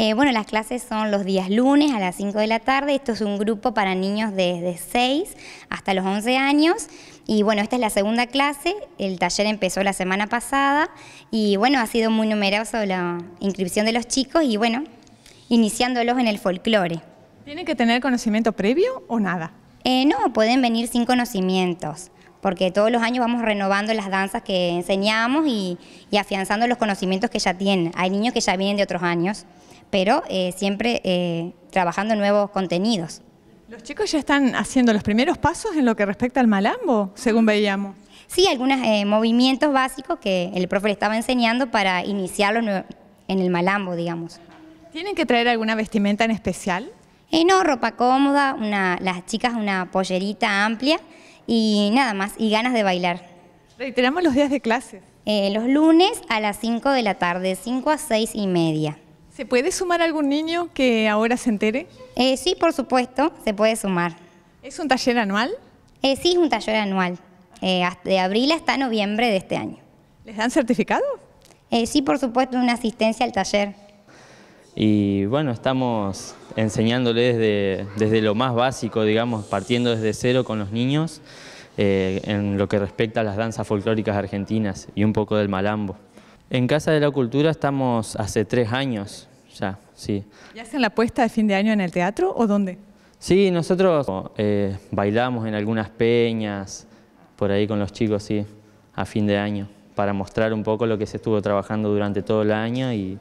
Eh, bueno, las clases son los días lunes a las 5 de la tarde. Esto es un grupo para niños desde 6 hasta los 11 años. Y bueno, esta es la segunda clase. El taller empezó la semana pasada. Y bueno, ha sido muy numeroso la inscripción de los chicos y bueno, iniciándolos en el folclore. ¿Tienen que tener conocimiento previo o nada? Eh, no, pueden venir sin conocimientos porque todos los años vamos renovando las danzas que enseñamos y, afianzando los conocimientos que ya tienen. Hay niños que ya vienen de otros años pero eh, siempre eh, trabajando nuevos contenidos. ¿Los chicos ya están haciendo los primeros pasos en lo que respecta al malambo, según veíamos? Sí, algunos eh, movimientos básicos que el profe le estaba enseñando para iniciarlo en el malambo, digamos. ¿Tienen que traer alguna vestimenta en especial? no, ropa cómoda, una, las chicas una pollerita amplia y nada más, y ganas de bailar. Reiteramos los días de clase. los lunes a las 5 de la tarde, 5 a 6 y media. ¿Se puede sumar algún niño que ahora se entere? Eh, sí, por supuesto, se puede sumar. ¿Es un taller anual? Eh, sí, es un taller anual, eh, de abril hasta noviembre de este año. ¿Les dan certificado? sí, por supuesto, una asistencia al taller. Y bueno, estamos enseñándoles desde, desde lo más básico, digamos, partiendo desde cero con los niños, en lo que respecta a las danzas folclóricas argentinas y un poco del malambo. En Casa de la Cultura estamos hace tres años ya, sí. ¿Y hacen la puesta de fin de año en el teatro o dónde? Sí, nosotros eh, bailamos en algunas peñas, por ahí con los chicos, sí, a fin de año, para mostrar un poco lo que se estuvo trabajando durante todo el año y,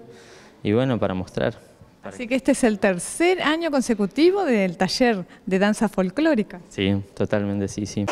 y bueno, para mostrar. Así que este es el tercer año consecutivo del taller de danza folclórica. Sí, totalmente, sí, sí.